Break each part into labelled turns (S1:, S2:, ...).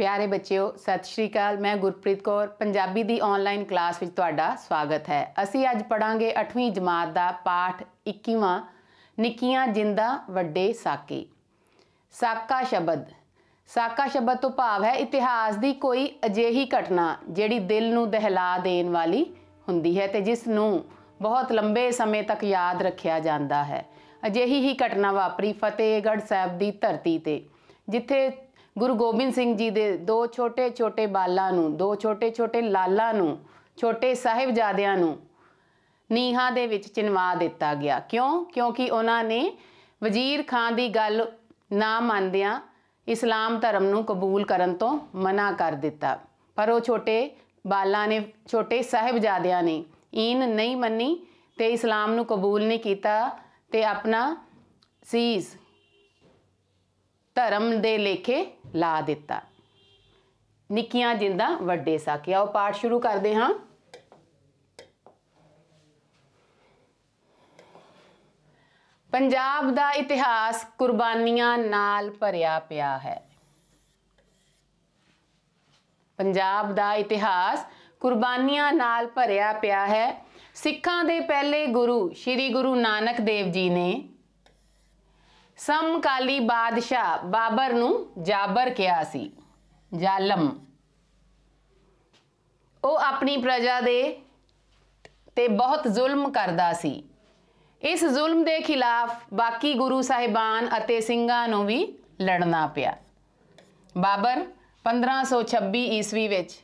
S1: ਪਿਆਰੇ ਬੱਚਿਓ ਸਤਿ ਸ਼੍ਰੀ ਅਕਾਲ ਮੈਂ ਗੁਰਪ੍ਰੀਤ ਕੌਰ ਪੰਜਾਬੀ ਦੀ ਆਨਲਾਈਨ ਕਲਾਸ ਵਿੱਚ ਤੁਹਾਡਾ ਸਵਾਗਤ ਹੈ ਅਸੀਂ ਅੱਜ ਪੜਾਂਗੇ 8ਵੀਂ ਜਮਾਤ ਦਾ ਪਾਠ 21ਵਾਂ ਨਿੱਕੀਆਂ ਜਿੰਦਾ ਵੱਡੇ ਸਾਕੇ ਸਾਕਾ ਸ਼ਬਦ ਸਾਕਾ ਸ਼ਬਦ ਤੋਂ ਭਾਵ ਹੈ ਇਤਿਹਾਸ ਦੀ ਕੋਈ ਅਜਿਹੀ ਘਟਨਾ ਜਿਹੜੀ ਦਿਲ ਨੂੰ ਦਹਿਲਾ ਦੇਣ ਵਾਲੀ ਹੁੰਦੀ ਹੈ ਤੇ ਜਿਸ ਨੂੰ ਬਹੁਤ ਲੰਬੇ ਸਮੇਂ ਤੱਕ ਯਾਦ ਰੱਖਿਆ ਜਾਂਦਾ ਹੈ ਅਜਿਹੀ ਹੀ ਘਟਨਾ ਵਾਪਰੀ ਫਤਿਹਗੜ੍ਹ ਸਾਹਿਬ ਦੀ ਧਰਤੀ ਤੇ ਜਿੱਥੇ ਗੁਰੂ ਗੋਬਿੰਦ ਸਿੰਘ ਜੀ ਦੇ ਦੋ ਛੋਟੇ-ਛੋਟੇ ਬਾਲਾਂ ਨੂੰ ਦੋ ਛੋਟੇ-ਛੋਟੇ ਲਾਲਾਂ ਨੂੰ ਛੋਟੇ ਸਾਹਿਬਜ਼ਾਦਿਆਂ ਨੂੰ ਨੀਹਾਂ ਦੇ ਵਿੱਚ ਚਿਨਵਾ ਦਿੱਤਾ ਗਿਆ ਕਿਉਂ ਕਿਉਂਕਿ ਉਹਨਾਂ ਨੇ ਵਜ਼ੀਰ ਖਾਨ ਦੀ ਗੱਲ ਨਾ ਮੰਨਦਿਆਂ ਇਸਲਾਮ ਧਰਮ ਨੂੰ ਕਬੂਲ ਕਰਨ ਤੋਂ ਮਨਾ ਕਰ ਦਿੱਤਾ ਪਰ ਉਹ ਛੋਟੇ ਬਾਲਾਂ ਨੇ ਛੋਟੇ ਸਾਹਿਬਜ਼ਾਦਿਆਂ ਨੇ ਈਨ ਨਹੀਂ ਮੰਨੀ ਤੇ ਇਸਲਾਮ ਨੂੰ ਕਬੂਲ ਨਹੀਂ ਕੀਤਾ ਤੇ ਆਪਣਾ ਸੀਸ ਧਰਮ ਦੇ ਲੇਖੇ ਲਾ ਦਿੱਤਾ ਨਿੱਕੀਆਂ ਜਿੰਦਾ ਵੱਡੇ ਸਾਕੇ ਆਓ ਪਾਠ ਸ਼ੁਰੂ ਕਰਦੇ ਹਾਂ ਪੰਜਾਬ ਦਾ ਇਤਿਹਾਸ ਕੁਰਬਾਨੀਆਂ ਨਾਲ ਭਰਿਆ ਪਿਆ ਹੈ ਪੰਜਾਬ ਦਾ ਇਤਿਹਾਸ ਕੁਰਬਾਨੀਆਂ ਨਾਲ ਭਰਿਆ ਪਿਆ ਹੈ ਸਿੱਖਾਂ ਦੇ ਪਹਿਲੇ ਗੁਰੂ ਸ੍ਰੀ ਗੁਰੂ ਨਾਨਕ ਦੇਵ ਜੀ ਨੇ ਸਮਕਾਲੀ ਬਾਦਸ਼ਾਹ ਬਾਬਰ ਨੂੰ ਜਾਬਰ ਕਿਹਾ ਸੀ ਜ਼ਾਲਮ ਉਹ ਆਪਣੀ ਪ੍ਰਜਾ ਦੇ ਤੇ ਬਹੁਤ ਜ਼ੁਲਮ ਕਰਦਾ ਸੀ ਇਸ ਜ਼ੁਲਮ ਦੇ ਖਿਲਾਫ ਬਾਕੀ ਗੁਰੂ ਸਾਹਿਬਾਨ ਅਤੇ ਸਿੰਘਾਂ ਨੂੰ ਵੀ ਲੜਨਾ ਪਿਆ ਬਾਬਰ 1526 ਈਸਵੀ ਵਿੱਚ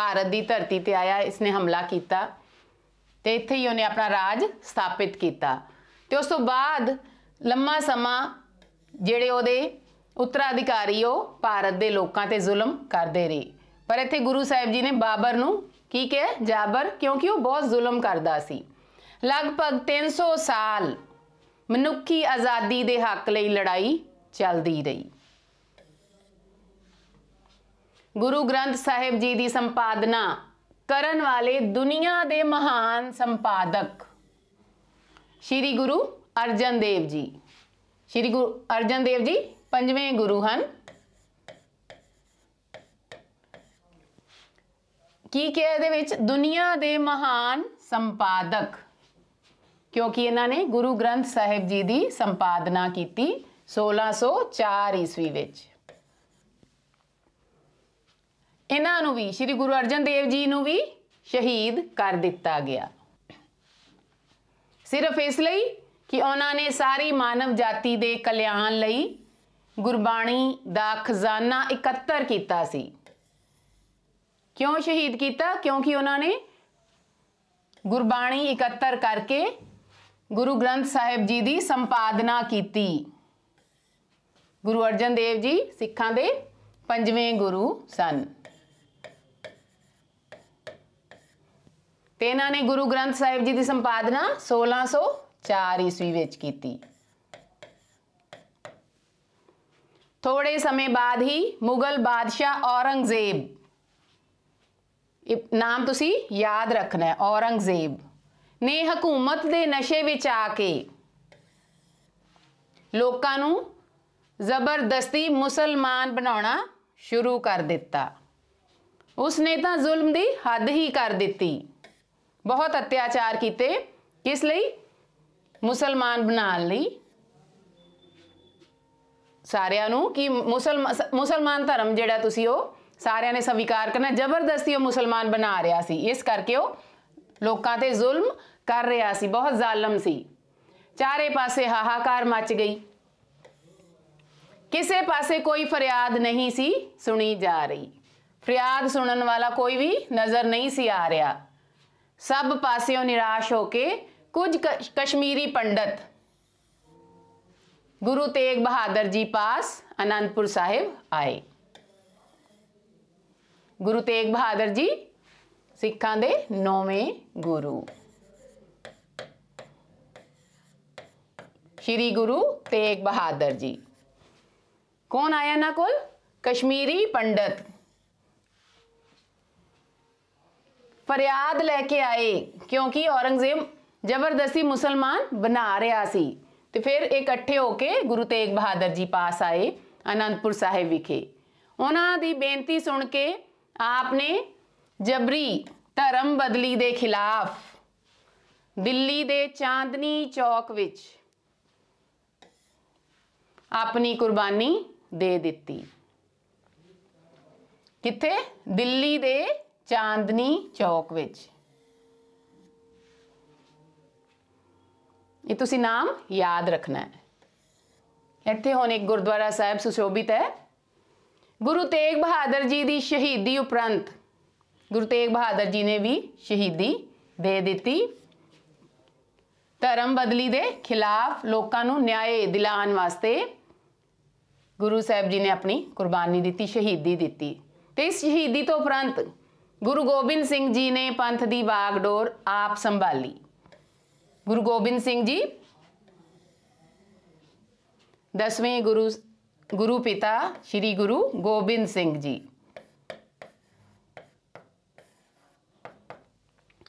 S1: ਭਾਰਤ ਦੀ ਧਰਤੀ ਤੇ ਆਇਆ ਇਸਨੇ ਹਮਲਾ ਕੀਤਾ ਤੇ ਇੱਥੇ ਹੀ ਉਹਨੇ ਆਪਣਾ ਰਾਜ ਸਥਾਪਿਤ ਕੀਤਾ ਤੇ ਉਸ ਤੋਂ ਬਾਅਦ ਲੰਮਾ ਸਮਾਂ ਜਿਹੜੇ ਉਹਦੇ ਉਤਰਾਧਿਕਾਰੀ ਉਹ ਭਾਰਤ ਦੇ ਲੋਕਾਂ ਤੇ ਜ਼ੁਲਮ ਕਰਦੇ ਰਹੇ ਪਰ ਇੱਥੇ ਗੁਰੂ ਸਾਹਿਬ ਜੀ ਨੇ ਬਾਬਰ ਨੂੰ ਕੀ ਕਿਹਾ ਜਾਬਰ ਕਿਉਂਕਿ ਉਹ ਬਹੁਤ ਜ਼ੁਲਮ ਕਰਦਾ ਸੀ ਲਗਭਗ 300 ਸਾਲ ਮਨੁੱਖੀ ਆਜ਼ਾਦੀ ਦੇ ਹੱਕ ਲਈ ਲੜਾਈ ਚੱਲਦੀ ਰਹੀ ਗੁਰੂ ਗ੍ਰੰਥ ਸਾਹਿਬ ਜੀ ਦੀ ਸੰਪਾਦਨਾ ਕਰਨ ਵਾਲੇ ਦੁਨੀਆ ਦੇ ਮਹਾਨ ਸੰਪਾਦਕ ਸ੍ਰੀ ਗੁਰੂ ਅਰਜਨ ਦੇਵ ਜੀ ਸ੍ਰੀ ਗੁਰੂ ਅਰਜਨ ਦੇਵ ਜੀ ਪੰਜਵੇਂ ਗੁਰੂ ਹਨ ਕੀ ਕਿਹਾ ਇਹਦੇ ਵਿੱਚ ਦੁਨੀਆ ਦੇ ਮਹਾਨ ਸੰਪਾਦਕ ਕਿਉਂਕਿ ਇਹਨਾਂ ਨੇ ਗੁਰੂ ਗ੍ਰੰਥ ਸਾਹਿਬ ਜੀ ਦੀ ਸੰਪਾਦਨਾ ਕੀਤੀ 1604 ਈਸਵੀ ਵਿੱਚ ਇਹਨਾਂ ਨੂੰ ਵੀ ਸ੍ਰੀ ਗੁਰੂ ਅਰਜਨ ਦੇਵ ਜੀ ਨੂੰ ਵੀ ਸ਼ਹੀਦ ਕਰ ਦਿੱਤਾ ਗਿਆ ਸਿਰਫ ਇਸ ਲਈ ਕਿ ਉਹਨਾਂ ਨੇ ਸਾਰੀ ਮਾਨਵ ਜਾਤੀ ਦੇ ਕਲਿਆਣ ਲਈ ਗੁਰਬਾਣੀ ਦਾ ਖਜ਼ਾਨਾ ਇਕੱਤਰ ਕੀਤਾ ਸੀ ਕਿਉਂ ਸ਼ਹੀਦ ਕੀਤਾ ਕਿਉਂਕਿ ਉਹਨਾਂ ਨੇ ਗੁਰਬਾਣੀ ਇਕੱਤਰ ਕਰਕੇ ਗੁਰੂ ਗ੍ਰੰਥ ਸਾਹਿਬ ਜੀ ਦੀ ਸੰਪਾਦਨਾ ਕੀਤੀ ਗੁਰੂ ਅਰਜਨ ਦੇਵ ਜੀ ਸਿੱਖਾਂ ਦੇ ਪੰਜਵੇਂ ਗੁਰੂ ਸਨ ਤੇ ਇਹਨਾਂ ਨੇ ਗੁਰੂ ਗ੍ਰੰਥ ਸਾਹਿਬ ਜੀ ਦੀ ਸੰਪਾਦਨਾ 1604 ਈਸਵੀ ਵਿੱਚ ਕੀਤੀ ਥੋੜੇ ਸਮੇਂ ਬਾਅਦ ਹੀ ਮੁਗਲ ਬਾਦਸ਼ਾਹ ਔਰੰਗਜ਼ੇਬ ਇਹ ਨਾਮ ਤੁਸੀਂ ਯਾਦ ਰੱਖਣਾ ਹੈ ਔਰੰਗਜ਼ੇਬ ਨੇ ਹਕੂਮਤ ਦੇ ਨਸ਼ੇ ਵਿੱਚ ਆ ਕੇ ਲੋਕਾਂ ਨੂੰ ਜ਼ਬਰਦਸਤੀ ਮੁਸਲਮਾਨ ਬਣਾਉਣਾ ਸ਼ੁਰੂ ਕਰ ਦਿੱਤਾ ਉਸਨੇ ਤਾਂ ਜ਼ੁਲਮ ਦੀ ਹੱਦ ਹੀ ਕਰ ਦਿੱਤੀ ਬਹੁਤ ਅਤਿਆਚਾਰ ਕੀਤੇ ਕਿਸ ਲਈ ਮੁਸਲਮਾਨ ਬਣਾਉਣ ਲਈ ਸਾਰਿਆਂ ਨੂੰ ਕਿ ਮੁਸਲਮਾਨ ਧਰਮ ਜਿਹੜਾ ਤੁਸੀਂ ਉਹ ਸਾਰਿਆਂ ਨੇ ਸਵੀਕਾਰ ਕਰਨਾ ਜ਼ਬਰਦਸਤੀ ਉਹ ਮੁਸਲਮਾਨ ਬਣਾ ਰਿਹਾ ਸੀ ਇਸ ਕਰਕੇ ਉਹ ਲੋਕਾਂ ਤੇ ਜ਼ੁਲਮ ਕਰ ਰਿਹਾ ਸੀ ਬਹੁਤ ਜ਼ਾਲਮ ਸੀ ਚਾਰੇ ਪਾਸੇ ਹਾਹਾਕਾਰ ਮਚ ਗਈ ਕਿਸੇ ਪਾਸੇ ਕੋਈ ਫਰਿਆਦ ਨਹੀਂ ਸੀ ਸੁਣੀ ਜਾ ਰਹੀ ਫਰਿਆਦ ਸੁਣਨ ਵਾਲਾ ਕੋਈ ਵੀ ਨਜ਼ਰ ਨਹੀਂ ਸੀ ਆ ਰਿਹਾ सब पास्यों निराश होके कुछ कश्मीरी पंडित गुरु तेग बहादुर जी पास आनंदपुर साहिब आए गुरु तेग बहादुर जी सिखा दे नौवे गुरु श्री गुरु तेग बहादुर जी कौन आया ना कोल कश्मीरी पंडित ਫਰਿਆਦ ਲੈ ਕੇ ਆਏ ਕਿਉਂਕਿ ਔਰੰਗਜ਼ੇਬ ਜ਼ਬਰਦਸਤੀ ਮੁਸਲਮਾਨ ਬਣਾ ਰਿਹਾ ਸੀ ਤੇ ਫਿਰ ਇਕੱਠੇ ਹੋ ਕੇ ਗੁਰੂ ਤੇਗ ਬਹਾਦਰ ਜੀ ਪਾਸ ਆਏ ਅਨੰਦਪੁਰ ਸਾਹਿਬ ਵਿਖੇ ਉਹਨਾਂ ਦੀ ਬੇਨਤੀ ਸੁਣ ਕੇ ਆਪ ਨੇ ਜਬਰੀ ਧਰਮ ਬਦਲੀ ਦੇ ਖਿਲਾਫ ਦਿੱਲੀ ਦੇ ਚਾਂਦਨੀ ਚੌਕ ਵਿੱਚ ਆਪਣੀ ਕੁਰਬਾਨੀ ਦੇ ਦਿੱਤੀ ਕਿੱਥੇ ਦਿੱਲੀ ਦੇ ਚਾਂਦਨੀ ਚੌਕ ਵਿੱਚ ਇਹ ਤੁਸੀਂ ਨਾਮ ਯਾਦ ਰੱਖਣਾ ਹੈ ਇੱਥੇ ਹੁਣ ਇੱਕ ਗੁਰਦੁਆਰਾ ਸਾਹਿਬ ਸੁਸ਼ੋਭਿਤ ਹੈ ਗੁਰੂ ਤੇਗ ਬਹਾਦਰ ਜੀ ਦੀ ਸ਼ਹੀਦੀ ਉਪਰੰਤ ਗੁਰੂ ਤੇਗ ਬਹਾਦਰ ਜੀ ਨੇ ਵੀ ਸ਼ਹੀਦੀ ਦੇ ਦਿੱਤੀ ਧਰਮ ਬਦਲੀ ਦੇ ਖਿਲਾਫ ਲੋਕਾਂ ਨੂੰ ਨਿਆਂ ਦਿਲਾਉਣ ਵਾਸਤੇ ਗੁਰੂ ਸਾਹਿਬ ਜੀ ਨੇ ਆਪਣੀ ਕੁਰਬਾਨੀ ਦਿੱਤੀ ਸ਼ਹੀਦੀ ਦਿੱਤੀ ਤੇ ਇਸ ਸ਼ਹੀਦੀ ਤੋਂ ਉਪਰੰਤ ਗੁਰੂ ਗੋਬਿੰਦ ਸਿੰਘ ਜੀ ਨੇ ਪੰਥ ਦੀ ਵਾਗਡੋਰ ਆਪ ਸੰਭਾਲੀ ਗੁਰੂ ਗੋਬਿੰਦ ਸਿੰਘ ਜੀ ਦਸਵੇਂ ਗੁਰੂ ਗੁਰੂ ਪਿਤਾ ਸ੍ਰੀ ਗੁਰੂ ਗੋਬਿੰਦ ਸਿੰਘ ਜੀ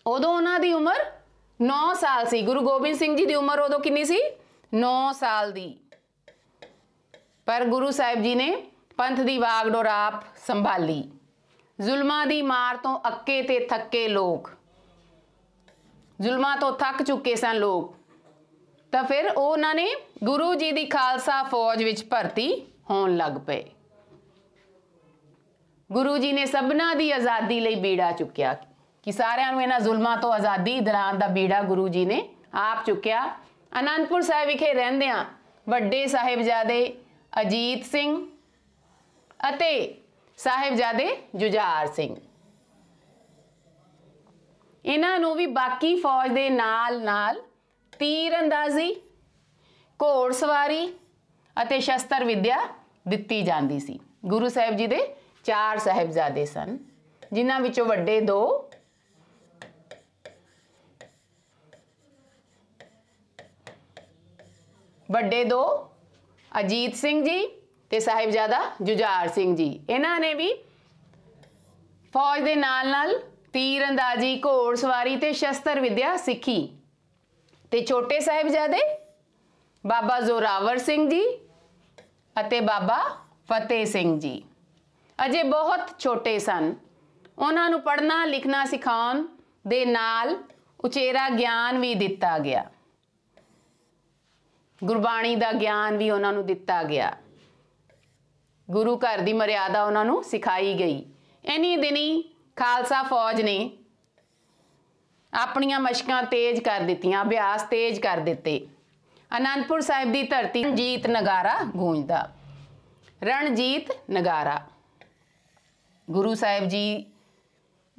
S1: ਉਦੋਂ ਉਹਨਾਂ ਦੀ ਉਮਰ 9 ਸਾਲ ਸੀ ਗੁਰੂ ਗੋਬਿੰਦ ਸਿੰਘ ਜੀ ਦੀ ਉਮਰ ਉਦੋਂ ਕਿੰਨੀ ਸੀ 9 ਸਾਲ ਦੀ ਪਰ ਗੁਰੂ ਸਾਹਿਬ ਜੀ ਨੇ ਪੰਥ ਦੀ ਵਾਗਡੋਰ ਆਪ ਸੰਭਾਲੀ ਜ਼ੁਲਮਾਂ ਦੀ ਮਾਰ ਤੋਂ ਅੱਕੇ ਤੇ ਥੱਕੇ ਲੋਕ ਜ਼ੁਲਮਾਂ ਤੋਂ ਥੱਕ ਚੁੱਕੇ ਸਨ ਲੋਕ ਤਾਂ ਫਿਰ ਉਹਨਾਂ ਨੇ ਗੁਰੂ ਜੀ ਦੀ ਖਾਲਸਾ ਫੌਜ ਵਿੱਚ ਭਰਤੀ ਹੋਣ ਲੱਗ ਪਏ ਗੁਰੂ ਜੀ ਨੇ ਸਭਨਾ ਦੀ ਆਜ਼ਾਦੀ ਲਈ ਬੀੜਾ ਚੁੱਕਿਆ ਕਿ ਸਾਰਿਆਂ ਨੂੰ ਇਹਨਾਂ ਜ਼ੁਲਮਾਂ ਤੋਂ ਆਜ਼ਾਦੀ ਦਿਲਾਉਣ ਦਾ ਬੀੜਾ ਗੁਰੂ ਜੀ ਨੇ ਆਪ ਚੁੱਕਿਆ ਅਨੰਦਪੁਰ ਸਾਹਿਬ ਵਿਖੇ ਰਹਿੰਦੇ ਆ ਵੱਡੇ ਸਾਹਿਬਜ਼ਾਦੇ ਅਜੀਤ ਸਿੰਘ ਅਤੇ ਸਾਹਿਬਜ਼ਾਦੇ ਜੁਝਾਰ ਸਿੰਘ ਇਹਨਾਂ ਨੂੰ ਵੀ ਬਾਕੀ ਫੌਜ ਦੇ ਨਾਲ ਨਾਲ ਤੀਰ ਅੰਦਾਜ਼ੀ ਘੋੜ ਸਵਾਰੀ ਅਤੇ ਸ਼ਸਤਰ ਵਿਦਿਆ ਦਿੱਤੀ ਜਾਂਦੀ ਸੀ ਗੁਰੂ ਸਾਹਿਬ ਜੀ ਦੇ ਚਾਰ ਸਾਹਿਬਜ਼ਾਦੇ ਸਨ ਜਿਨ੍ਹਾਂ ਵਿੱਚੋਂ ਵੱਡੇ ਦੋ ਵੱਡੇ ਦੋ ਅਜੀਤ ਸਿੰਘ ਜੀ ਤੇ ਸਾਹਿਬਜ਼ਾਦਾ ਜੁਝਾਰ ਸਿੰਘ ਜੀ ਇਹਨਾਂ ਨੇ ਵੀ ਫੌਜ ਦੇ ਨਾਲ ਨਾਲ ਤੀਰ ਅੰਦਾਜ਼ੀ ਘੋੜ ਸਵਾਰੀ ਤੇ ਸ਼ਸਤਰ ਵਿਦਿਆ ਸਿੱਖੀ ਤੇ ਛੋਟੇ ਸਾਹਿਬਜ਼ਾਦੇ ਬਾਬਾ ਜ਼ੋਰਾਵਰ ਸਿੰਘ ਜੀ ਅਤੇ ਬਾਬਾ ਫਤਿਹ ਸਿੰਘ ਜੀ ਅਜੇ ਬਹੁਤ ਛੋਟੇ ਸਨ ਉਹਨਾਂ ਨੂੰ ਪੜ੍ਹਨਾ ਲਿਖਣਾ ਸਿਖਾਉਣ ਦੇ ਨਾਲ ਉਚੇਰਾ ਗਿਆਨ ਵੀ ਦਿੱਤਾ ਗਿਆ ਗੁਰਬਾਣੀ ਦਾ ਗਿਆਨ ਵੀ ਉਹਨਾਂ ਨੂੰ ਦਿੱਤਾ ਗਿਆ ਗੁਰੂ ਘਰ ਦੀ ਮਰਿਆਦਾ ਉਹਨਾਂ ਨੂੰ ਸਿਖਾਈ ਗਈ ਇਨੀ ਦਿਨੀ ਖਾਲਸਾ ਫੌਜ ਨੇ ਆਪਣੀਆਂ ਮਸ਼ਕਾਂ ਤੇਜ਼ ਕਰ ਦਿੱਤੀਆਂ ਅਭਿਆਸ ਤੇਜ਼ ਕਰ ਦਿੱਤੇ ਅਨੰਦਪੁਰ ਸਾਹਿਬ ਦੀ ਧਰਤੀ ਜੀਤ ਨਗਾਰਾ ਗੂੰਜਦਾ ਰਣਜੀਤ ਨਗਾਰਾ ਗੁਰੂ ਸਾਹਿਬ ਜੀ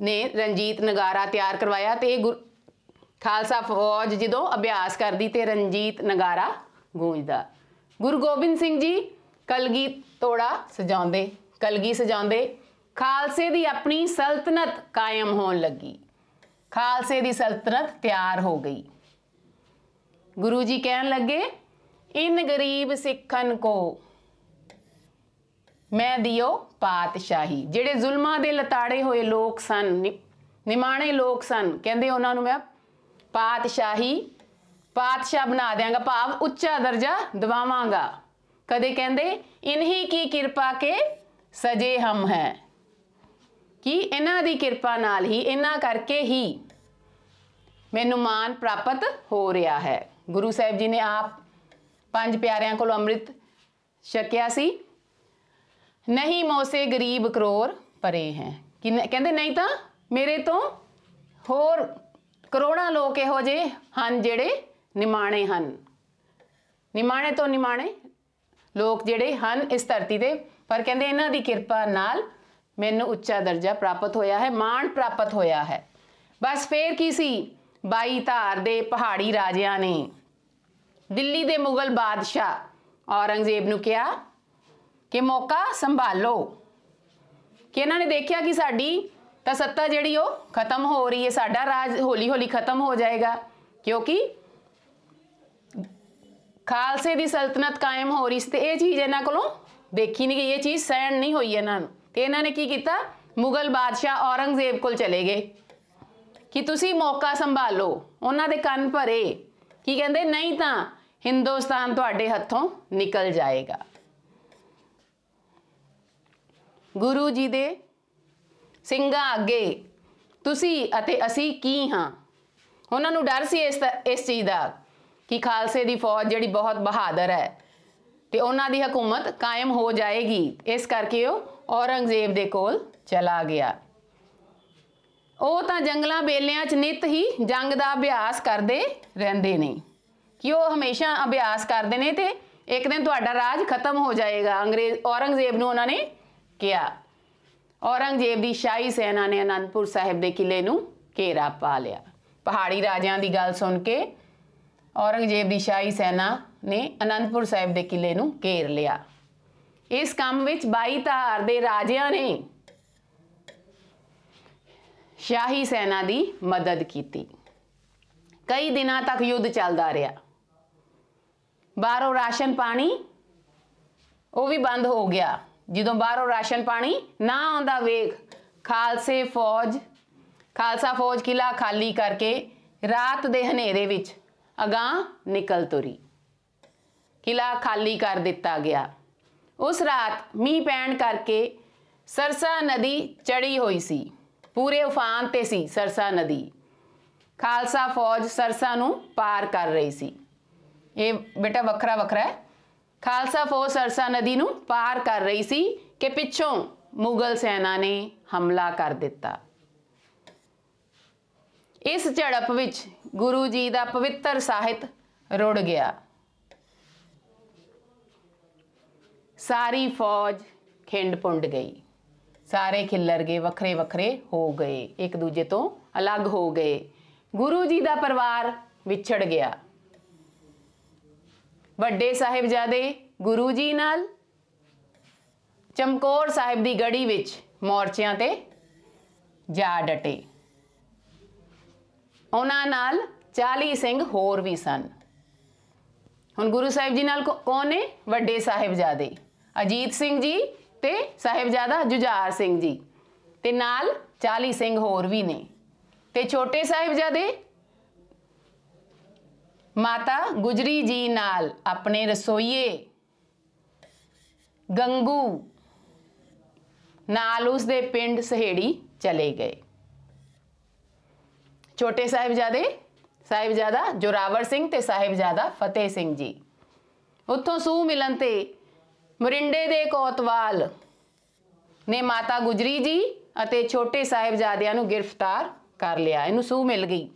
S1: ਨੇ ਰਣਜੀਤ ਨਗਾਰਾ ਤਿਆਰ ਕਰਵਾਇਆ ਤੇ ਇਹ ਖਾਲਸਾ ਫੌਜ ਜਦੋਂ ਅਭਿਆਸ ਕਰਦੀ ਤੇ ਰਣਜੀਤ ਨਗਾਰਾ ਗੂੰਜਦਾ ਗੁਰੂ ਗੋਬਿੰਦ ਸਿੰਘ ਜੀ ਕਲਗੀ ਤੋੜਾ ਸਜਾਉਂਦੇ ਕਲਗੀ ਸਜਾਉਂਦੇ ਖਾਲਸੇ ਦੀ ਆਪਣੀ ਸਲਤਨਤ ਕਾਇਮ ਹੋਣ ਲੱਗੀ ਖਾਲਸੇ ਦੀ ਸਲਤਨਤ ਤਿਆਰ ਹੋ ਗਈ ਗੁਰੂ ਜੀ ਕਹਿਣ ਲੱਗੇ ਇਨ ਗਰੀਬ ਸਿੱਖਨ ਕੋ ਮੈਂ ਦਿਓ ਪਾਤਸ਼ਾਹੀ ਜਿਹੜੇ ਜ਼ੁਲਮਾਂ ਦੇ ਲਤਾੜੇ ਹੋਏ ਲੋਕ ਸਨ ਨਿਮਾਣੇ ਲੋਕ ਸਨ ਕਹਿੰਦੇ ਉਹਨਾਂ ਨੂੰ ਮੈਂ ਪਾਤਸ਼ਾਹੀ ਪਾਤਸ਼ਾਹ ਬਣਾ ਦਿਆਂਗਾ ਭਾਵ ਉੱਚਾ ਦਰਜਾ ਦਿਵਾਵਾਂਗਾ ਕਦੇ ਕਹਿੰਦੇ ਇਨਹੀ ਕੀ ਕਿਰਪਾ ਕੇ ਸਜੇ ਹਮ ਹੈ ਕਿ ਇਹਨਾਂ ਦੀ ਕਿਰਪਾ ਨਾਲ ਹੀ ਇਹਨਾਂ ਕਰਕੇ ਹੀ ਮੈਨੂੰ ਮਾਨ ਪ੍ਰਾਪਤ ਹੋ ਰਿਹਾ ਹੈ ਗੁਰੂ ਸਾਹਿਬ ਜੀ ਨੇ ਆਪ ਪੰਜ ਪਿਆਰਿਆਂ ਕੋਲ ਅੰਮ੍ਰਿਤ ਛਕਿਆ ਸੀ ਨਹੀਂ ਮੋਸੇ ਗਰੀਬ ਕਰੋਰ ਪਰੇ ਹੈ ਕਹਿੰਦੇ ਨਹੀਂ ਤਾਂ ਮੇਰੇ ਤੋਂ ਹੋਰ ਕਰੋੜਾਂ ਲੋਕ ਇਹੋ ਜਿਹੇ ਹਨ ਜਿਹੜੇ ਨਿਮਾਣੇ ਹਨ ਨਿਮਾਣੇ ਤੋਂ ਨਿਮਾਣੇ ਲੋਕ ਜਿਹੜੇ ਹਨ ਇਸ ਧਰਤੀ ਦੇ ਪਰ ਕਹਿੰਦੇ ਇਹਨਾਂ ਦੀ ਕਿਰਪਾ ਨਾਲ ਮੈਨੂੰ ਉੱਚਾ ਦਰਜਾ ਪ੍ਰਾਪਤ ਹੋਇਆ ਹੈ ਮਾਣ ਪ੍ਰਾਪਤ ਹੋਇਆ ਹੈ ਬਸ ਫੇਰ ਕੀ ਸੀ ਬਾਈ ਧਾਰ ਦੇ ਪਹਾੜੀ ਰਾਜਿਆਂ ਨੇ ਦਿੱਲੀ ਦੇ ਮੁਗਲ ਬਾਦਸ਼ਾਹ ਔਰੰਗਜ਼ੇਬ ਨੂੰ ਕਿਹਾ ਕਿ ਮੌਕਾ ਸੰਭਾਲੋ ਕਿ ਇਹਨਾਂ ਨੇ ਦੇਖਿਆ ਕਿ ਸਾਡੀ ਤਾਂ ਸੱਤਾ ਜਿਹੜੀ ਉਹ ਖਤਮ ਹੋ ਰਹੀ ਹੈ ਸਾਡਾ ਰਾਜ ਹੌਲੀ-ਹੌਲੀ ਖਤਮ ਹੋ ਜਾਏਗਾ ਕਿਉਂਕਿ ਖਾਲਸੇ ਦੀ ਸਲਤਨਤ ਕਾਇਮ ਹੋ ਰਹੀ ਸੀ ਤੇ ਇਹ ਚੀਜ਼ ਇਹਨਾਂ ਕੋਲੋਂ ਦੇਖੀ ਨਹੀਂ ਗਈ ਇਹ ਚੀਜ਼ ਸਹਿਣ ਨਹੀਂ ਹੋਈ ਇਹਨਾਂ ਨੂੰ ਤੇ ਇਹਨਾਂ ਨੇ ਕੀ ਕੀਤਾ ਮੁਗਲ ਬਾਦਸ਼ਾਹ ਔਰੰਗਜ਼ੇਬ ਕੋਲ ਚਲੇ ਗਏ ਕਿ ਤੁਸੀਂ ਮੌਕਾ ਸੰਭਾਲੋ ਉਹਨਾਂ ਦੇ ਕੰਨ ਭਰੇ ਕੀ ਕਹਿੰਦੇ ਨਹੀਂ ਤਾਂ ਹਿੰਦੁਸਤਾਨ ਤੁਹਾਡੇ ਹੱਥੋਂ ਨਿਕਲ ਜਾਏਗਾ ਗੁਰੂ ਜੀ ਦੇ ਸਿੰਘਾਂ ਅੱਗੇ ਤੁਸੀਂ ਅਤੇ ਅਸੀਂ ਕੀ ਹਾਂ ਉਹਨਾਂ ਨੂੰ ਡਰ ਸੀ ਇਸ ਇਸ ਚੀਜ਼ ਦਾ ਕਿ ਖਾਲਸੇ ਦੀ ਫੌਜ ਜਿਹੜੀ ਬਹੁਤ ਬਹਾਦਰ ਹੈ ਤੇ ਉਹਨਾਂ ਦੀ ਹਕੂਮਤ ਕਾਇਮ ਹੋ ਜਾਏਗੀ ਇਸ ਕਰਕੇ ਉਹ ਔਰੰਗਜ਼ੇਬ ਦੇ ਕੋਲ ਚਲਾ ਗਿਆ ਉਹ ਤਾਂ ਜੰਗਲਾਂ ਬੇਲਿਆਂ 'ਚ ਨਿਤ ਹੀ ਜੰਗ ਦਾ ਅਭਿਆਸ ਕਰਦੇ ਰਹਿੰਦੇ ਨੇ ਕਿ ਉਹ ਹਮੇਸ਼ਾ ਅਭਿਆਸ ਕਰਦੇ ਨੇ ਤੇ ਇੱਕ ਦਿਨ ਤੁਹਾਡਾ ਰਾਜ ਖਤਮ ਹੋ ਜਾਏਗਾ ਅੰਗਰੇਜ਼ ਔਰੰਗਜ਼ੇਬ ਨੂੰ ਉਹਨਾਂ ਨੇ ਕਿਹਾ ਔਰੰਗਜ਼ੇਬ ਦੀ ਸ਼ਾਹੀ ਸੈਨਾ ਨੇ ਅਨੰਦਪੁਰ ਸਾਹਿਬ ਦੇ ਕਿਲੇ ਨੂੰ ਘੇਰਾ ਪਾ ਲਿਆ ਪਹਾੜੀ ਰਾਜਿਆਂ ਦੀ ਗੱਲ ਸੁਣ ਕੇ ਔਰੰਗਜ਼ੇਬ ਦੀ ਸ਼ਾਹੀ ਸੈਨਾ ਨੇ ਅਨੰਦਪੁਰ ਸਾਹਿਬ ਦੇ ਕਿਲੇ ਨੂੰ ਘੇਰ ਲਿਆ ਇਸ ਕੰਮ ਵਿੱਚ 22 ਧਾਰ ਦੇ ਰਾਜਿਆਂ ਨੇ ਸ਼ਾਹੀ ਸੈਨਾ ਦੀ ਮਦਦ ਕੀਤੀ ਕਈ ਦਿਨਾਂ ਤੱਕ ਯੁੱਧ ਚੱਲਦਾ ਰਿਹਾ ਬਾਹਰੋਂ ਰਾਸ਼ਨ ਪਾਣੀ ਉਹ ਵੀ ਬੰਦ ਹੋ ਗਿਆ ਜਦੋਂ ਬਾਹਰੋਂ ਰਾਸ਼ਨ ਪਾਣੀ ਨਾ ਆਉਂਦਾ ਵੇਖ ਖਾਲਸੇ ਫੌਜ ਖਾਲਸਾ ਫੌਜ ਕਿਲਾ ਖਾਲੀ ਕਰਕੇ ਰਾਤ ਦੇ ਹਨੇਰੇ ਵਿੱਚ ਅਗਾਹ ਨਿਕਲ ਤੁਰੀ ਕਿਲਾ ਖਾਲੀ ਕਰ ਦਿੱਤਾ ਗਿਆ ਉਸ ਰਾਤ ਮੀਂਹ ਪੈਣ ਕਰਕੇ ਸਰਸਾ ਨਦੀ ਚੜੀ ਹੋਈ ਸੀ ਪੂਰੇ ਉਫਾਨ ਤੇ ਸੀ ਸਰਸਾ ਨਦੀ ਖਾਲਸਾ ਫੌਜ ਸਰਸਾ ਨੂੰ ਪਾਰ ਕਰ ਰਹੀ ਸੀ ਇਹ ਬੇਟਾ ਵੱਖਰਾ ਵੱਖਰਾ ਹੈ ਖਾਲਸਾ ਫੌਜ ਸਰਸਾ ਨਦੀ ਨੂੰ ਪਾਰ ਕਰ ਰਹੀ ਸੀ ਕਿ ਪਿੱਛੋਂ ਮੁਗਲ ਸੈਨਾ ਨੇ ਹਮਲਾ ਕਰ ਦਿੱਤਾ ਇਸ ਝੜਪ ਵਿੱਚ ਗੁਰੂ ਜੀ ਦਾ ਪਵਿੱਤਰ ਸਾਹਿਤ ਰੁੜ ਗਿਆ ਸਾਰੀ ਫੌਜ ਖਿੰਡ ਪੁੰਡ ਗਈ ਸਾਰੇ ਖਿੱਲਰ ਗਏ ਵੱਖਰੇ ਵੱਖਰੇ ਹੋ ਗਏ ਇੱਕ ਦੂਜੇ ਤੋਂ ਅਲੱਗ ਹੋ ਗਏ ਗੁਰੂ ਜੀ ਦਾ ਪਰਿਵਾਰ ਵਿਛੜ ਗਿਆ ਵੱਡੇ ਸਾਹਿਬਜ਼ਾਦੇ ਗੁਰੂ ਜੀ ਨਾਲ ਚਮਕੌਰ ਸਾਹਿਬ ਦੀ ਗੜੀ ਵਿੱਚ ਮੋਰਚਿਆਂ ਤੇ ਜਾ ਡਟੇ ਉਹਨਾਂ ਨਾਲ 40 ਸਿੰਘ ਹੋਰ ਵੀ ਸਨ ਹੁਣ ਗੁਰੂ ਸਾਹਿਬ ਜੀ ਨਾਲ ਕੌਣ ਨੇ ਵੱਡੇ ਸਾਹਿਬਜ਼ਾਦੇ ਅਜੀਤ ਸਿੰਘ ਜੀ ਤੇ ਸਾਹਿਬਜ਼ਾਦਾ ਜੁਝਾਰ ਸਿੰਘ ਜੀ ਤੇ ਨਾਲ 40 ਸਿੰਘ ਹੋਰ ਵੀ ਨੇ ਤੇ ਛੋਟੇ ਸਾਹਿਬਜ਼ਾਦੇ ਮਾਤਾ ਗੁਜਰੀ ਜੀ ਨਾਲ ਆਪਣੇ ਰਸੋਈਏ ਗੰਗੂ ਨਾਲ ਉਸ ਦੇ ਪਿੰਡ ਸਹੇੜੀ ਚਲੇ ਗਏ ਛੋਟੇ ਸਾਹਿਬਜ਼ਾਦੇ ਸਾਹਿਬਜ਼ਾਦਾ ਜੋਰਾਵਰ ਸਿੰਘ ਤੇ ਸਾਹਿਬਜ਼ਾਦਾ ਫਤਿਹ ਸਿੰਘ ਜੀ ਉੱਥੋਂ ਸੂ ਮਿਲਣ ਤੇ ਮਰਿੰਡੇ ਦੇ ਕੋਤਵਾਲ ਨੇ ਮਾਤਾ ਗੁਜਰੀ ਜੀ ਅਤੇ ਛੋਟੇ ਸਾਹਿਬਜ਼ਾਦਿਆਂ ਨੂੰ ਗ੍ਰਿਫਤਾਰ ਕਰ ਲਿਆ ਇਹਨੂੰ ਸੂ ਮਿਲ ਗਈ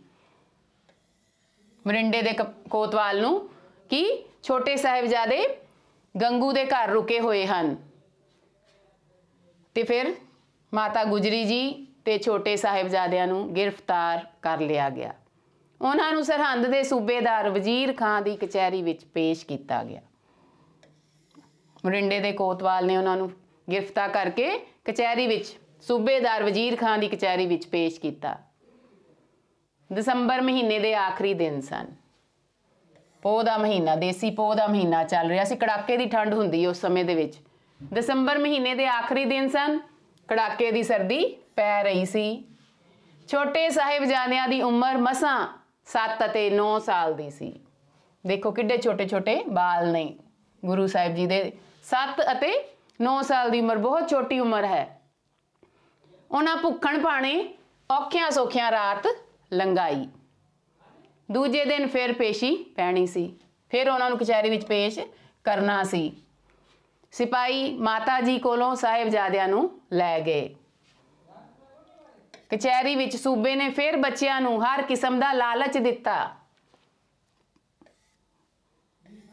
S1: ਮਰਿੰਡੇ ਦੇ ਕੋਤਵਾਲ ਨੂੰ ਕਿ ਛੋਟੇ ਸਾਹਿਬਜ਼ਾਦੇ ਗੰਗੂ ਦੇ ਘਰ ਰੁਕੇ ਹੋਏ ਹਨ ਤੇ ਫਿਰ ਮਾਤਾ ਗੁਜਰੀ ਜੀ ਤੇ ਛੋਟੇ ਸਾਹਿਬਜ਼ਾਦਿਆਂ ਨੂੰ ਗ੍ਰਿਫਤਾਰ ਕਰ ਲਿਆ ਗਿਆ ਉਹਨਾਂ ਨੂੰ ਸਰਹੰਦ ਦੇ ਸੂਬੇਦਾਰ ਵਜ਼ੀਰ ਖਾਨ ਦੀ ਕਚਹਿਰੀ ਵਿੱਚ ਪੇਸ਼ ਕੀਤਾ ਗਿਆ ਮਰਿੰਡੇ ਦੇ ਕੋਤਵਾਲ ਨੇ ਉਹਨਾਂ ਨੂੰ ਗ੍ਰਿਫਤਾਰ ਕਰਕੇ ਕਚਹਿਰੀ ਵਿੱਚ ਸੂਬੇਦਾਰ ਵਜ਼ੀਰ ਖਾਨ ਦੀ ਕਚਹਿਰੀ ਵਿੱਚ ਪੇਸ਼ ਕੀਤਾ ਦਸੰਬਰ ਮਹੀਨੇ ਦੇ ਆਖਰੀ ਦਿਨ ਸਨ ਪੋਹ ਦਾ ਮਹੀਨਾ ਦੇਸੀ ਪੋਹ ਦਾ ਮਹੀਨਾ ਚੱਲ ਰਿਹਾ ਸੀ ਕੜਾਕੇ ਦੀ ਠੰਡ ਹੁੰਦੀ ਉਸ ਸਮੇਂ ਦੇ ਵਿੱਚ ਦਸੰਬਰ ਮਹੀਨੇ ਦੇ ਆਖਰੀ ਦਿਨ ਸਨ ਕੜਾਕੇ ਦੀ ਸਰਦੀ ਪੈ ਰਹੀ ਸੀ ਛੋਟੇ ਸਾਹਿਬਜ਼ਾਦਿਆਂ ਦੀ ਉਮਰ ਮਸਾਂ 7 ਅਤੇ 9 ਸਾਲ ਦੀ ਸੀ ਦੇਖੋ ਕਿੱਡੇ ਛੋਟੇ ਛੋਟੇ ਬਾਲ ਨੇ ਗੁਰੂ ਸਾਹਿਬ ਜੀ ਦੇ 7 ਅਤੇ 9 ਸਾਲ ਦੀ ਉਮਰ ਬਹੁਤ ਛੋਟੀ ਉਮਰ ਹੈ ਉਹਨਾਂ ਭੁੱਖਣ ਪਾਣੇ ਔਖਿਆਂ ਸੋਖਿਆਂ ਰਾਤ ਲੰਗਾਈ ਦੂਜੇ ਦਿਨ ਫਿਰ ਪੇਸ਼ੀ ਪੈਣੀ ਸੀ ਫਿਰ ਉਹਨਾਂ ਨੂੰ ਕਚਹਿਰੀ ਵਿੱਚ ਪੇਸ਼ ਕਰਨਾ ਸੀ ਸਿਪਾਈ ਮਾਤਾ ਜੀ ਕੋਲੋਂ ਸਾਹਿਬਜ਼ਾਦਿਆਂ ਨੂੰ ਲੈ ਗਏ ਕਚਹਿਰੀ ਵਿੱਚ ਸੂਬੇ ਨੇ ਫਿਰ ਬੱਚਿਆਂ ਨੂੰ ਹਰ ਕਿਸਮ ਦਾ ਲਾਲਚ ਦਿੱਤਾ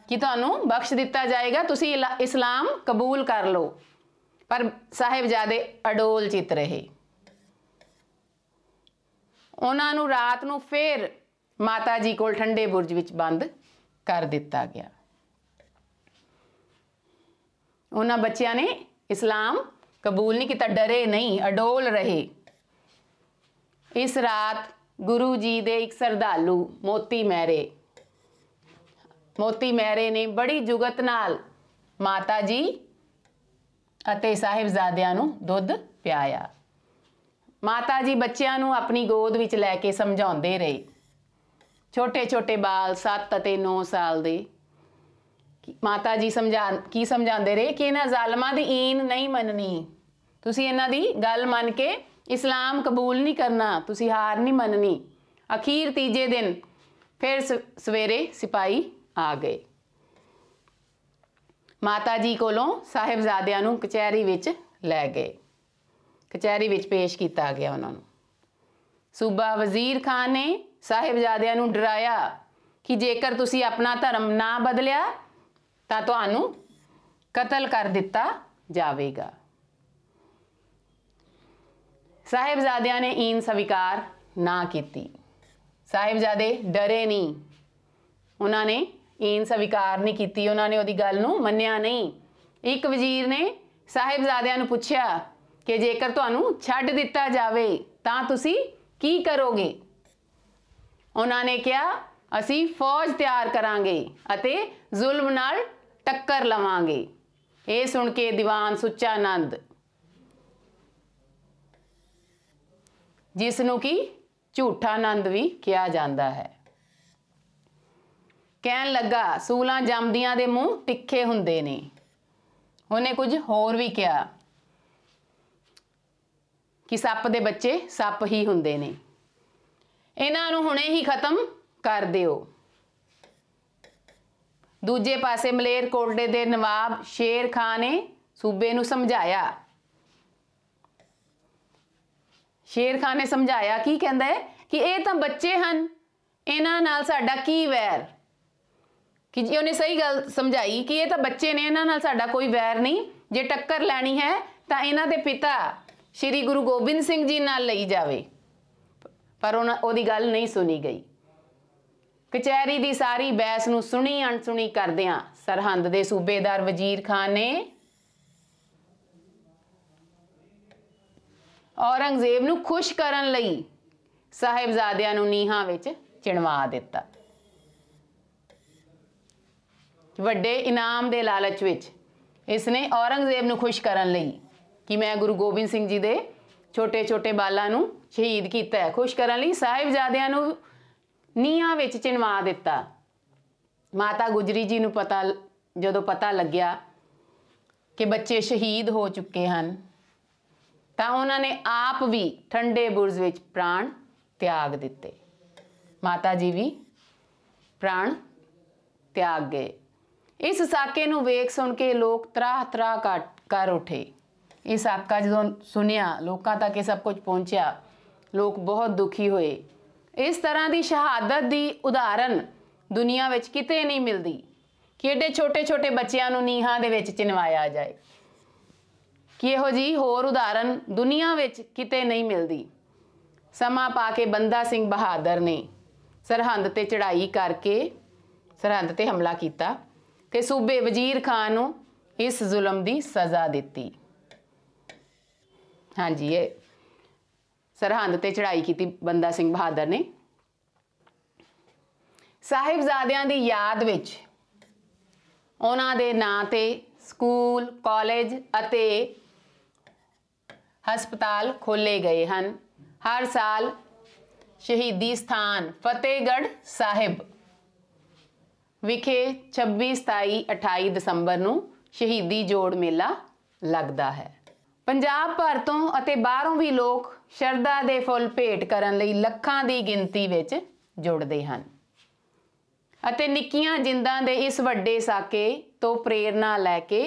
S1: ਕਿ ਤੁਹਾਨੂੰ ਬਖਸ਼ ਦਿੱਤਾ ਜਾਏਗਾ ਤੁਸੀਂ ਇਸਲਾਮ ਕਬੂਲ ਕਰ ਲਓ ਪਰ ਸਾਹਿਬਜ਼ਾਦੇ ਅਡੋਲ ਚਿਤ ਰਹੇ ਉਹਨਾਂ ਨੂੰ ਰਾਤ ਨੂੰ ਫੇਰ ਮਾਤਾ ਜੀ ਕੋਲ ਠੰਡੇ ਬੁਰਜ ਵਿੱਚ ਬੰਦ ਕਰ ਦਿੱਤਾ ਗਿਆ ਉਹਨਾਂ ਬੱਚਿਆਂ ਨੇ ਇਸਲਾਮ ਕਬੂਲ ਨਹੀਂ ਕੀਤਾ ਡਰੇ ਨਹੀਂ ਅਡੋਲ ਰਹੇ ਇਸ ਰਾਤ ਗੁਰੂ ਜੀ ਦੇ ਇੱਕ ਸਰਦਾਲੂ ਮੋਤੀ ਮਹਿਰੇ ਮੋਤੀ ਮਹਿਰੇ ਨੇ ਬੜੀ ਜੁਗਤ ਨਾਲ ਮਾਤਾ ਜੀ ਅਤੇ ਸਾਹਿਬਜ਼ਾਦਿਆਂ ਨੂੰ ਦੁੱਧ ਪਿਆਇਆ ਮਾਤਾ ਜੀ ਬੱਚਿਆਂ ਨੂੰ ਆਪਣੀ ਗੋਦ ਵਿੱਚ ਲੈ ਕੇ ਸਮਝਾਉਂਦੇ ਰਹੇ ਛੋਟੇ-ਛੋਟੇ ਬਾਲ 7 ਅਤੇ 9 ਸਾਲ ਦੇ ਮਾਤਾ ਜੀ ਸਮਝਾ ਕੀ ਸਮਝਾਉਂਦੇ ਰਹੇ ਕਿ ਇਹਨਾਂ ਜ਼ਾਲਮਾਂ ਦੀ ਈਨ ਨਹੀਂ ਮੰਨਣੀ ਤੁਸੀਂ ਇਹਨਾਂ ਦੀ ਗੱਲ ਮੰਨ ਕੇ ਇਸਲਾਮ ਕਬੂਲ ਨਹੀਂ ਕਰਨਾ ਤੁਸੀਂ ਹਾਰ ਨਹੀਂ ਮੰਨਣੀ ਅਖੀਰ ਤੀਜੇ ਦਿਨ ਫਿਰ ਸਵੇਰੇ ਸਿਪਾਈ ਆ ਗਏ ਮਾਤਾ ਜੀ ਕੋਲੋਂ ਸਾਹਿਬਜ਼ਾਦਿਆਂ ਨੂੰ ਕਚਹਿਰੀ ਵਿੱਚ ਲੈ ਗਏ ਕਚਹਿਰੀ ਵਿੱਚ ਪੇਸ਼ ਕੀਤਾ ਗਿਆ ਉਹਨਾਂ ਨੂੰ ਸੂਬਾ ਵਜ਼ੀਰ ਖਾਨ ਨੇ ਸਾਹਿਬਜ਼ਾਦਿਆਂ ਨੂੰ ਡਰਾਇਆ ਕਿ ਜੇਕਰ ਤੁਸੀਂ ਆਪਣਾ ਧਰਮ ਨਾ ਬਦਲਿਆ ਤਾਂ ਤੁਹਾਨੂੰ ਕਤਲ ਕਰ ਦਿੱਤਾ ਜਾਵੇਗਾ ਸਾਹਿਬਜ਼ਾਦਿਆਂ ਨੇ ਈਨ ਸਵੀਕਾਰ ਨਾ ਕੀਤੀ ਸਾਹਿਬਜ਼ਾਦੇ ਡਰੇ ਨਹੀਂ ਉਹਨਾਂ ਨੇ ਈਨ ਸਵੀਕਾਰ ਨਹੀਂ ਕੀਤੀ ਉਹਨਾਂ ਨੇ ਉਹਦੀ ਗੱਲ ਨੂੰ ਮੰਨਿਆ ਨਹੀਂ ਇੱਕ ਵਜ਼ੀਰ ਨੇ ਸਾਹਿਬਜ਼ਾਦਿਆਂ ਨੂੰ ਪੁੱਛਿਆ ਕਿ ਜੇਕਰ ਤੁਹਾਨੂੰ ਛੱਡ ਦਿੱਤਾ ਜਾਵੇ ਤਾਂ ਤੁਸੀਂ ਕੀ ਕਰੋਗੇ ਉਹਨਾਂ ਨੇ ਕਿਹਾ ਅਸੀਂ ਫੌਜ ਤਿਆਰ ਕਰਾਂਗੇ ਅਤੇ ਜ਼ੁਲਮ ਨਾਲ ਟੱਕਰ ਲਵਾਂਗੇ ਇਹ ਸੁਣ ਕੇ ਦੀਵਾਨ ਸੁੱਚਾ ਆਨੰਦ ਜਿਸ ਨੂੰ ਕੀ ਝੂਠਾ ਆਨੰਦ ਵੀ ਕਿਹਾ ਜਾਂਦਾ ਹੈ ਕਹਿਣ ਲੱਗਾ ਸੂਲਾਂ ਜੰਮਦੀਆਂ ਦੇ ਮੂੰਹ ਤਿੱਖੇ ਹੁੰਦੇ ਨੇ ਉਹਨੇ ਕੁਝ ਹੋਰ ਵੀ ਕਿਹਾ ਕਿ ਸੱਪ ਦੇ ਬੱਚੇ ਸੱਪ ਹੀ ਹੁੰਦੇ ਨੇ ਇਹਨਾਂ ਨੂੰ ਹੁਣੇ ਹੀ ਖਤਮ ਕਰ ਦਿਓ ਦੂਜੇ ਪਾਸੇ ਮਲੇਰ ਕੋਲਡੇ ਦੇ ਨਵਾਬ ਸ਼ੇਰ ਖਾਨ ਨੇ ਸੂਬੇ ਨੂੰ ਸਮਝਾਇਆ ਸ਼ੇਰ ਖਾਨ ਨੇ ਸਮਝਾਇਆ ਕੀ ਕਹਿੰਦਾ ਹੈ ਕਿ ਇਹ ਤਾਂ ਬੱਚੇ ਹਨ ਇਹਨਾਂ ਨਾਲ ਸਾਡਾ ਕੀ ਵੈਰ ਕਿ ਜੀ ਉਹਨੇ ਸਹੀ ਗੱਲ ਸਮਝਾਈ ਕਿ ਇਹ ਤਾਂ ਬੱਚੇ ਨੇ ਇਹਨਾਂ ਨਾਲ ਸਾਡਾ ਕੋਈ ਵੈਰ ਨਹੀਂ ਜੇ ਟੱਕਰ ਲੈਣੀ ਹੈ ਤਾਂ ਇਹਨਾਂ ਦੇ ਪਿਤਾ ਸ਼੍ਰੀ ਗੁਰੂ ਗੋਬਿੰਦ ਸਿੰਘ ਜੀ ਨਾਲ ਲਈ ਜਾਵੇ ਪਰ ਉਹਦੀ ਗੱਲ ਨਹੀਂ ਸੁਣੀ ਗਈ ਕਚਹਿਰੀ ਦੀ ਸਾਰੀ ਬੈਸ ਨੂੰ ਸੁਣੀ ਅਣਸੁਣੀ ਕਰਦਿਆਂ ਸਰਹੰਦ ਦੇ ਸੂਬੇਦਾਰ ਵਜ਼ੀਰ ਖਾਨ ਨੇ ਔਰੰਗਜ਼ੇਬ ਨੂੰ ਖੁਸ਼ ਕਰਨ ਲਈ ਸਾਹਿਬਜ਼ਾਦਿਆਂ ਨੂੰ ਨੀਹਾਂ ਵਿੱਚ ਚਿਣਵਾ ਦਿੱਤਾ ਵੱਡੇ ਇਨਾਮ ਦੇ ਲਾਲਚ ਵਿੱਚ ਇਸ ਨੇ ਔਰੰਗਜ਼ੇਬ ਨੂੰ ਖੁਸ਼ ਕਰਨ ਲਈ ਕਿ ਮੈਂ ਗੁਰੂ ਗੋਬਿੰਦ ਸਿੰਘ ਜੀ ਦੇ ਛੋਟੇ-ਛੋਟੇ ਬਾਲਾਂ ਨੂੰ ਸ਼ਹੀਦ ਕੀਤਾ ਹੈ ਖੁਸ਼ ਕਰਨ ਲਈ ਸਾਹਿਬਜ਼ਾਦਿਆਂ ਨੂੰ ਨੀਹਾਂ ਵਿੱਚ ਚਿਣਵਾ ਦਿੱਤਾ ਮਾਤਾ ਗੁਜਰੀ ਜੀ ਨੂੰ ਪਤਾ ਜਦੋਂ ਪਤਾ ਲੱਗਿਆ ਕਿ ਬੱਚੇ ਸ਼ਹੀਦ ਹੋ ਚੁੱਕੇ ਹਨ ਤਾਂ ਉਹਨਾਂ ਨੇ ਆਪ ਵੀ ਠੰਡੇ ਬੁਰਜ ਵਿੱਚ ਪ੍ਰਾਣ ਤਿਆਗ ਦਿੱਤੇ ਮਾਤਾ ਜੀ ਵੀ ਪ੍ਰਾਣ ਤਿਆਗ ਗਏ ਇਸ ਸਾਕੇ ਨੂੰ ਵੇਖ ਸੁਣ ਕੇ ਲੋਕ ਤਰਾਹ ਤਰਾਹ ਕਰ ਉਠੇ ਇਹ ਸਾਕਾ ਜਦੋਂ ਸੁਨਿਆ ਲੋਕਾਂ ਤੱਕ ਇਹ ਸਭ ਕੁਝ ਪਹੁੰਚਿਆ ਲੋਕ ਬਹੁਤ ਦੁਖੀ ਹੋਏ ਇਸ ਤਰ੍ਹਾਂ ਦੀ ਸ਼ਹਾਦਤ ਦੀ ਉਦਾਹਰਨ ਦੁਨੀਆ ਵਿੱਚ ਕਿਤੇ ਨਹੀਂ ਮਿਲਦੀ ਕਿ ਛੋਟੇ-ਛੋਟੇ ਬੱਚਿਆਂ ਨੂੰ ਨੀਹਾਂ ਦੇ ਵਿੱਚ ਚਿਨਵਾਇਆ ਜਾਏ ਕਿ ਇਹੋ ਜੀ ਹੋਰ ਉਦਾਹਰਨ ਦੁਨੀਆ ਵਿੱਚ ਕਿਤੇ ਨਹੀਂ ਮਿਲਦੀ ਸਮਾਂ ਪਾ ਕੇ ਬੰਦਾ ਸਿੰਘ ਬਹਾਦਰ ਨੇ ਸਰਹੰਦ ਤੇ ਚੜਾਈ ਕਰਕੇ ਸਰਹੰਦ ਤੇ ਹਮਲਾ ਕੀਤਾ ਤੇ ਸੂਬੇ ਵਜ਼ੀਰ ਖਾਨ ਨੂੰ ਇਸ ਜ਼ੁਲਮ ਦੀ ਸਜ਼ਾ ਦਿੱਤੀ ਹਾਂਜੀ ਇਹ ਸਰਹੰਦ ਤੇ ਚੜਾਈ ਕੀਤੀ ਬੰਦਾ ਸਿੰਘ ਬਹਾਦਰ ਨੇ ਸਾਹਿਬਜ਼ਾਦਿਆਂ ਦੀ ਯਾਦ ਵਿੱਚ ਉਹਨਾਂ ਦੇ ਨਾਂ ਤੇ ਸਕੂਲ ਕਾਲਜ ਅਤੇ ਹਸਪਤਾਲ ਖੋਲੇ ਗਏ ਹਨ ਹਰ ਸਾਲ ਸ਼ਹੀਦੀ ਸਥਾਨ ਫਤਿਹਗੜ ਸਾਹਿਬ ਵਿਖੇ 26 27 28 ਦਸੰਬਰ ਨੂੰ ਸ਼ਹੀਦੀ ਜੋੜ ਮੇਲਾ ਲੱਗਦਾ ਹੈ ਪੰਜਾਬ ਭਰ ਤੋਂ ਅਤੇ ਬਾਹਰੋਂ ਵੀ ਲੋਕ ਸ਼ਰਧਾ ਦੇ ਫੁੱਲ ਭੇਟ ਕਰਨ ਲਈ ਲੱਖਾਂ ਦੀ ਗਿਣਤੀ ਵਿੱਚ ਜੁੜਦੇ ਹਨ ਅਤੇ ਨਿੱਕੀਆਂ ਜਿੰਦਾਂ ਦੇ ਇਸ ਵੱਡੇ ਸਾਕੇ ਤੋਂ ਪ੍ਰੇਰਣਾ ਲੈ ਕੇ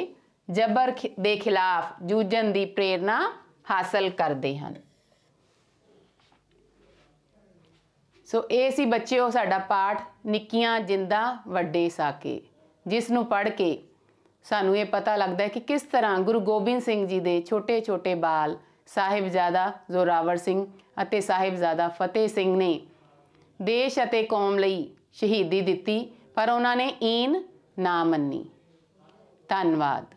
S1: ਜਬਰ ਦੇ ਖਿਲਾਫ ਜੂਝਣ ਦੀ ਪ੍ਰੇਰਣਾ ਹਾਸਲ ਕਰਦੇ ਹਨ ਸੋ ਇਹ ਸੀ ਬੱਚਿਓ ਸਾਡਾ ਪਾਠ ਨਿੱਕੀਆਂ ਜਿੰਦਾ ਵੱਡੇ ਸਾਕੇ ਜਿਸ ਨੂੰ ਪੜ੍ਹ ਕੇ ਸਾਨੂੰ ਇਹ ਪਤਾ ਲੱਗਦਾ ਹੈ ਕਿ ਕਿਸ ਤਰ੍ਹਾਂ ਗੁਰੂ ਗੋਬਿੰਦ ਸਿੰਘ ਜੀ ਦੇ ਛੋਟੇ-ਛੋਟੇ ਬਾਲ ਸਾਹਿਬਜ਼ਾਦਾ ਜ਼ੋਰਾਵਰ ਸਿੰਘ ਅਤੇ ਸਾਹਿਬਜ਼ਾਦਾ ਫਤਿਹ ਸਿੰਘ ਨੇ ਦੇਸ਼ ਅਤੇ ਕੌਮ ਲਈ ਸ਼ਹੀਦੀ ਦਿੱਤੀ ਪਰ ਉਹਨਾਂ ਨੇ ਈਨ ਨਾ ਮੰਨੀ ਧੰਨਵਾਦ